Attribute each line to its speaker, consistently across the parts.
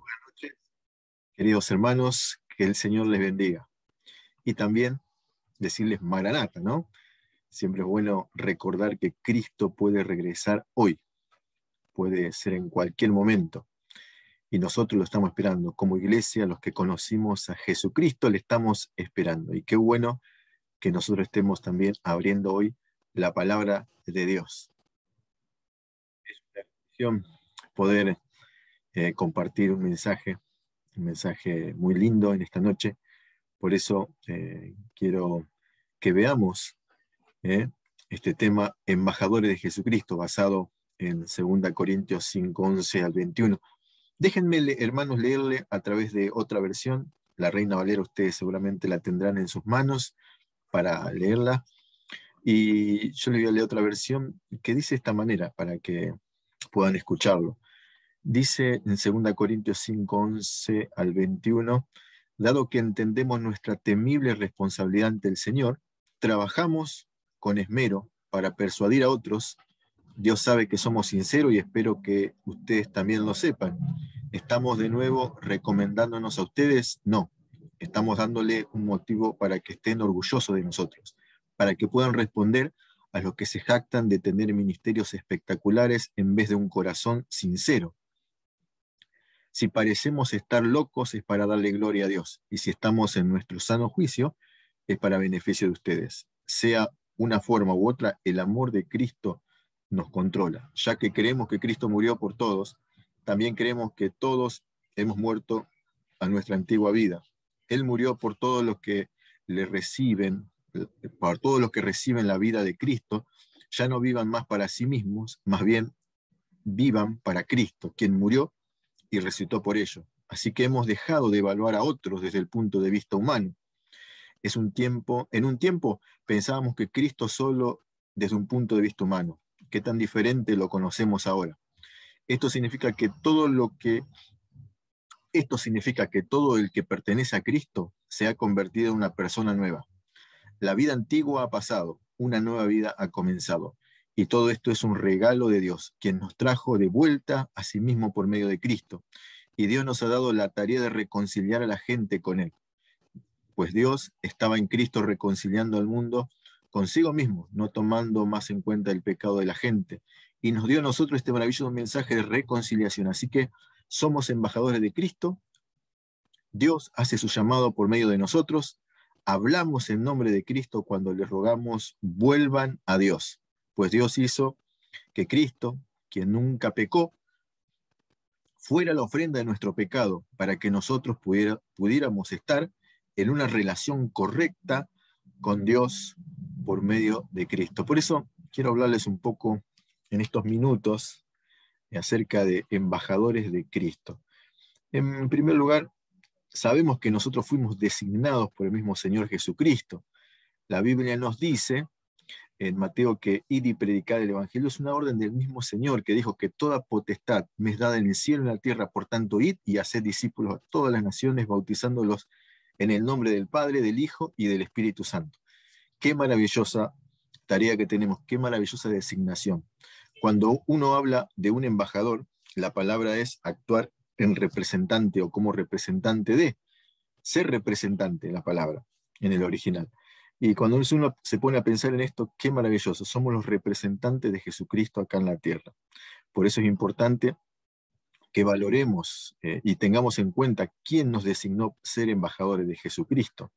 Speaker 1: buenas noches, queridos hermanos, que el Señor les bendiga. Y también decirles Maranata, ¿no? Siempre es bueno recordar que Cristo puede regresar hoy, puede ser en cualquier momento. Y nosotros lo estamos esperando. Como iglesia, los que conocimos a Jesucristo, le estamos esperando. Y qué bueno que nosotros estemos también abriendo hoy la palabra de Dios. Es una poder eh, compartir un mensaje, un mensaje muy lindo en esta noche. Por eso eh, quiero que veamos eh, este tema Embajadores de Jesucristo, basado en 2 Corintios 5, 11 al 21. Déjenme, hermanos, leerle a través de otra versión. La Reina Valera ustedes seguramente la tendrán en sus manos para leerla. Y yo le voy a leer otra versión que dice esta manera para que puedan escucharlo. Dice en 2 Corintios 5, 11 al 21, dado que entendemos nuestra temible responsabilidad ante el Señor, trabajamos con esmero para persuadir a otros. Dios sabe que somos sinceros y espero que ustedes también lo sepan. ¿Estamos de nuevo recomendándonos a ustedes? No, estamos dándole un motivo para que estén orgullosos de nosotros, para que puedan responder a los que se jactan de tener ministerios espectaculares en vez de un corazón sincero si parecemos estar locos es para darle gloria a Dios, y si estamos en nuestro sano juicio es para beneficio de ustedes. Sea una forma u otra, el amor de Cristo nos controla. Ya que creemos que Cristo murió por todos, también creemos que todos hemos muerto a nuestra antigua vida. Él murió por todos los que le reciben, por todos los que reciben la vida de Cristo, ya no vivan más para sí mismos, más bien vivan para Cristo, quien murió y resucitó por ello. Así que hemos dejado de evaluar a otros desde el punto de vista humano. Es un tiempo, en un tiempo pensábamos que Cristo solo desde un punto de vista humano. Qué tan diferente lo conocemos ahora. Esto significa que todo lo que esto significa que todo el que pertenece a Cristo se ha convertido en una persona nueva. La vida antigua ha pasado, una nueva vida ha comenzado. Y todo esto es un regalo de Dios, quien nos trajo de vuelta a sí mismo por medio de Cristo. Y Dios nos ha dado la tarea de reconciliar a la gente con Él. Pues Dios estaba en Cristo reconciliando al mundo consigo mismo, no tomando más en cuenta el pecado de la gente. Y nos dio a nosotros este maravilloso mensaje de reconciliación. Así que somos embajadores de Cristo. Dios hace su llamado por medio de nosotros. Hablamos en nombre de Cristo cuando les rogamos, vuelvan a Dios pues Dios hizo que Cristo, quien nunca pecó, fuera la ofrenda de nuestro pecado para que nosotros pudiéramos estar en una relación correcta con Dios por medio de Cristo. Por eso quiero hablarles un poco en estos minutos acerca de embajadores de Cristo. En primer lugar, sabemos que nosotros fuimos designados por el mismo Señor Jesucristo. La Biblia nos dice en Mateo que ir y predicar el Evangelio es una orden del mismo Señor que dijo que toda potestad me es dada en el cielo y en la tierra, por tanto, id y hacer discípulos a todas las naciones, bautizándolos en el nombre del Padre, del Hijo y del Espíritu Santo. Qué maravillosa tarea que tenemos, qué maravillosa designación. Cuando uno habla de un embajador, la palabra es actuar en representante o como representante de, ser representante, la palabra en el original. Y cuando uno se pone a pensar en esto, qué maravilloso, somos los representantes de Jesucristo acá en la tierra. Por eso es importante que valoremos eh, y tengamos en cuenta quién nos designó ser embajadores de Jesucristo.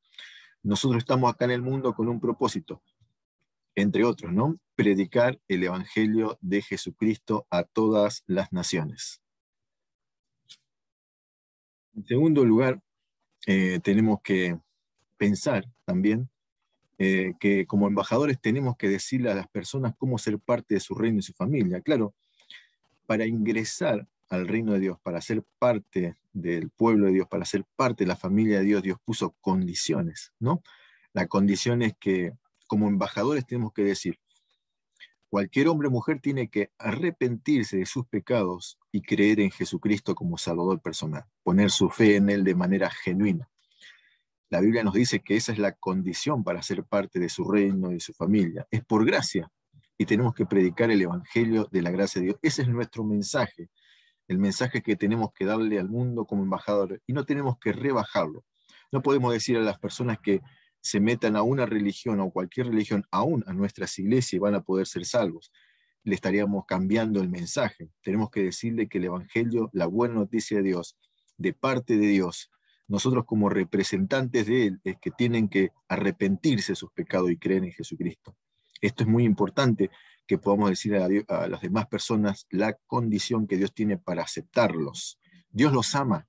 Speaker 1: Nosotros estamos acá en el mundo con un propósito, entre otros, ¿no? Predicar el Evangelio de Jesucristo a todas las naciones. En segundo lugar, eh, tenemos que pensar también eh, que como embajadores tenemos que decirle a las personas cómo ser parte de su reino y su familia. Claro, para ingresar al reino de Dios, para ser parte del pueblo de Dios, para ser parte de la familia de Dios, Dios puso condiciones, ¿no? La condición es que como embajadores tenemos que decir, cualquier hombre o mujer tiene que arrepentirse de sus pecados y creer en Jesucristo como Salvador personal, poner su fe en Él de manera genuina. La Biblia nos dice que esa es la condición para ser parte de su reino y de su familia. Es por gracia. Y tenemos que predicar el Evangelio de la gracia de Dios. Ese es nuestro mensaje. El mensaje que tenemos que darle al mundo como embajador. Y no tenemos que rebajarlo. No podemos decir a las personas que se metan a una religión o cualquier religión, aún a nuestras iglesias, y van a poder ser salvos. Le estaríamos cambiando el mensaje. Tenemos que decirle que el Evangelio, la buena noticia de Dios, de parte de Dios, nosotros como representantes de Él es que tienen que arrepentirse de sus pecados y creer en Jesucristo. Esto es muy importante que podamos decir a, las demás personas la condición que Dios tiene para aceptarlos. Dios los ama,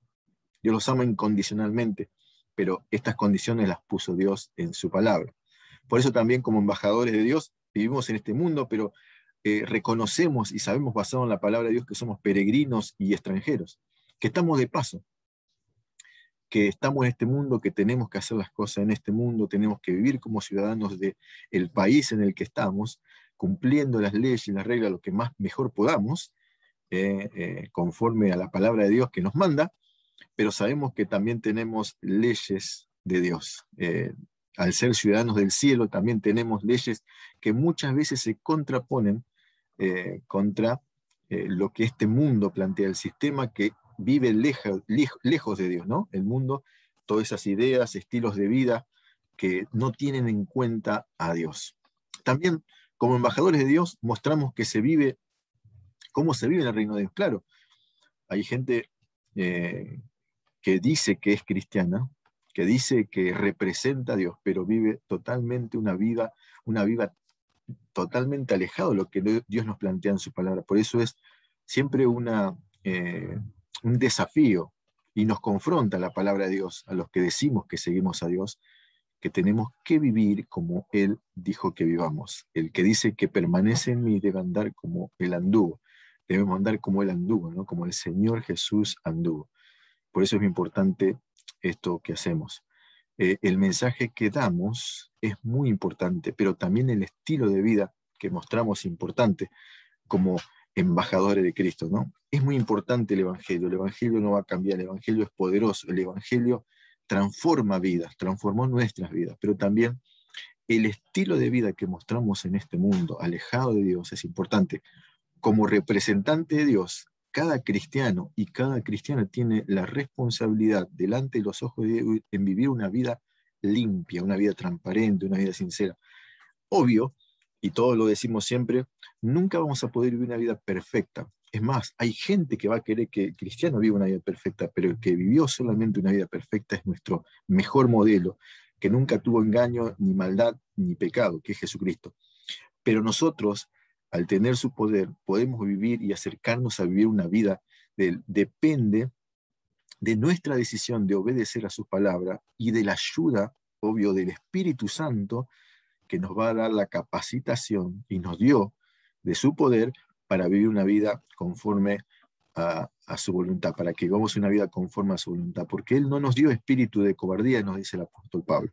Speaker 1: Dios los ama incondicionalmente, pero estas condiciones las puso Dios en su palabra. Por eso también como embajadores de Dios vivimos en este mundo, pero eh, reconocemos y sabemos basado en la palabra de Dios que somos peregrinos y extranjeros, que estamos de paso, que estamos en este mundo, que tenemos que hacer las cosas en este mundo, tenemos que vivir como ciudadanos del el país en el que estamos, cumpliendo las leyes y las reglas lo que más mejor podamos, eh, eh, conforme a la palabra de Dios que nos manda, pero sabemos que también tenemos leyes de Dios. Eh, al ser ciudadanos del cielo también tenemos leyes que muchas veces se contraponen contra lo que este mundo plantea, el sistema que vive lejos de Dios, ¿no? El mundo, todas esas ideas, estilos de vida que no tienen en cuenta a Dios. También, como embajadores de Dios, mostramos que se vive, cómo se vive en el reino de Dios. Claro, hay gente eh, que dice que es cristiana, que dice que representa a Dios, pero vive totalmente una vida, una vida totalmente alejada de lo que Dios nos plantea en su palabra. Por eso es siempre una, eh, un desafío y nos confronta la palabra de Dios a los que decimos que seguimos a Dios, que tenemos que vivir como Él dijo que vivamos. El que dice que permanece en mí debe andar como el anduvo. Debemos andar como el anduvo, como el Señor Jesús anduvo. Por eso es importante esto que hacemos. Eh, el mensaje que damos es muy importante, pero también el estilo de vida que mostramos es importante, como embajadores de Cristo, ¿no? Es muy importante el Evangelio, el Evangelio no va a cambiar, el Evangelio es poderoso, el Evangelio transforma vidas, transformó nuestras vidas, pero también el estilo de vida que mostramos en este mundo, alejado de Dios, es importante. Como representante de Dios, cada cristiano y cada cristiana tiene la responsabilidad delante de los ojos de Dios en vivir una vida limpia, una vida transparente, una vida sincera. Obvio y todos lo decimos siempre, nunca vamos a poder vivir una vida perfecta. Es más, hay gente que va a querer que Cristiano viva una vida perfecta, pero el que vivió solamente una vida perfecta es nuestro mejor modelo, que nunca tuvo engaño, ni maldad, ni pecado, que es Jesucristo. Pero nosotros, al tener su poder, podemos vivir y acercarnos a vivir una vida de, depende de nuestra decisión de obedecer a su palabra y de la ayuda, obvio, del Espíritu Santo que nos va a dar la capacitación y nos dio de su poder para vivir una vida conforme a, su voluntad, para que vivamos una vida conforme a su voluntad, porque Él no nos dio espíritu de cobardía, nos dice el apóstol Pablo,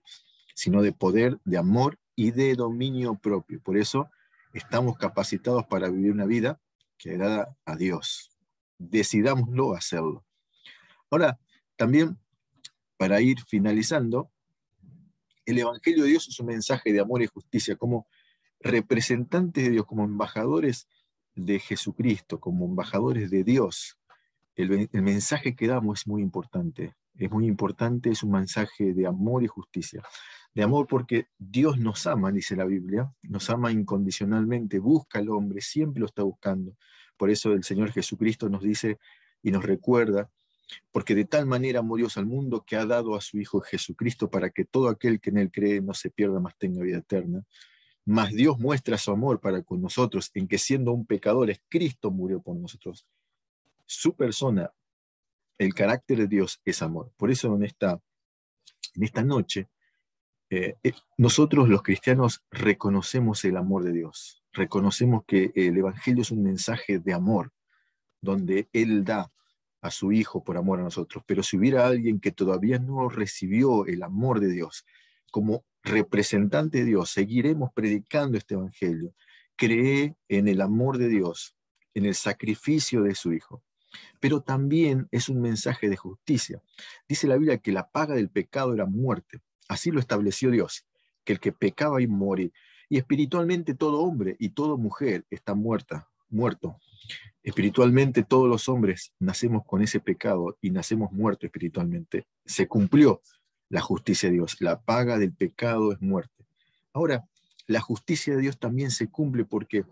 Speaker 1: sino de poder, de amor y de dominio propio. Por eso estamos capacitados para vivir una vida que agrada a Dios. Decidámoslo hacerlo. Ahora, también para ir finalizando, el Evangelio de Dios es un mensaje de amor y justicia, como representantes de Dios, como embajadores de Jesucristo, como embajadores de Dios. El, mensaje que damos es muy importante, es muy importante, es un mensaje de amor y justicia. De amor porque Dios nos ama, dice la Biblia, nos ama incondicionalmente, busca al hombre, siempre lo está buscando. Por eso el Señor Jesucristo nos dice y nos recuerda porque de tal manera murió Dios al mundo que ha dado a su Hijo Jesucristo para que todo aquel que en él cree no se pierda, más tenga vida eterna. Mas Dios muestra su amor para con nosotros en que siendo un pecador es Cristo murió por nosotros. Su persona, el carácter de Dios es amor. Por eso en esta, en esta noche, eh, eh, nosotros los cristianos reconocemos el amor de Dios, reconocemos que el Evangelio es un mensaje de amor, donde Él da a su Hijo por amor a nosotros. Pero si hubiera alguien que todavía no recibió el amor de Dios como representante de Dios, seguiremos predicando este Evangelio. Cree en el amor de Dios, en el sacrificio de su Hijo. Pero también es un mensaje de justicia. Dice la Biblia que la paga del pecado era muerte. Así lo estableció Dios, que el que pecaba y morir. Y espiritualmente todo hombre y toda mujer está muerta, muerto, Espiritualmente todos los hombres nacemos con ese pecado y nacemos muertos espiritualmente. Se cumplió la justicia de Dios. La paga del pecado es muerte. Ahora, la justicia de Dios también se cumple porque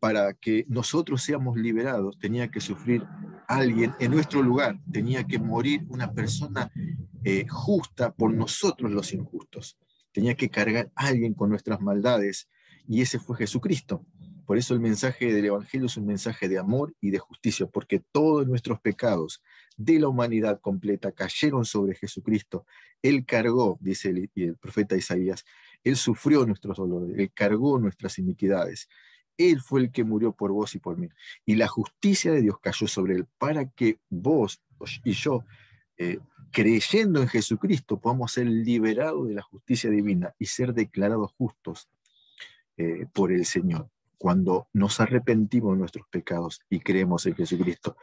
Speaker 1: para que nosotros seamos liberados tenía que sufrir alguien en nuestro lugar, tenía que morir una persona eh, justa por nosotros los injustos, tenía que cargar alguien con nuestras maldades y ese fue Jesucristo. Por eso el mensaje del Evangelio es un mensaje de amor y de justicia, porque todos nuestros pecados de la humanidad completa cayeron sobre Jesucristo. Él cargó, dice el, profeta Isaías, Él sufrió nuestros dolores, Él cargó nuestras iniquidades. Él fue el que murió por vos y por mí. Y la justicia de Dios cayó sobre Él para que vos y yo eh, creyendo en Jesucristo, podamos ser liberados de la justicia divina y ser declarados justos eh, por el Señor cuando nos arrepentimos de nuestros pecados y creemos en Jesucristo,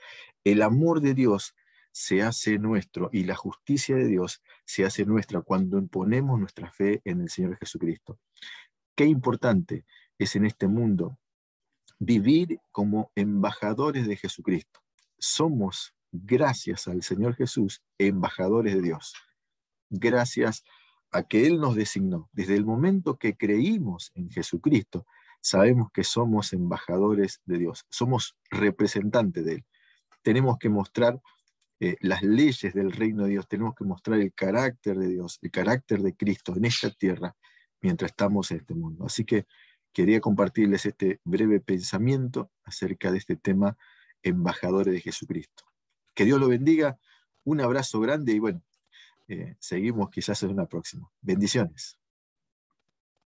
Speaker 1: el amor de Dios se hace nuestro y la justicia de Dios se hace nuestra cuando imponemos nuestra fe en el Señor Jesucristo. Qué importante es en este mundo vivir como embajadores de Jesucristo. Somos, gracias al Señor Jesús, embajadores de Dios. Gracias a que Él nos designó. Desde el momento que creímos en Jesucristo, Sabemos que somos embajadores de Dios, somos representantes de Él. Tenemos que mostrar eh, las leyes del reino de Dios, tenemos que mostrar el carácter de Dios, el carácter de Cristo en esta tierra mientras estamos en este mundo. Así que quería compartirles este breve pensamiento acerca de este tema, embajadores de Jesucristo. Que Dios lo bendiga, un abrazo grande y bueno, eh, seguimos quizás en una próxima. Bendiciones.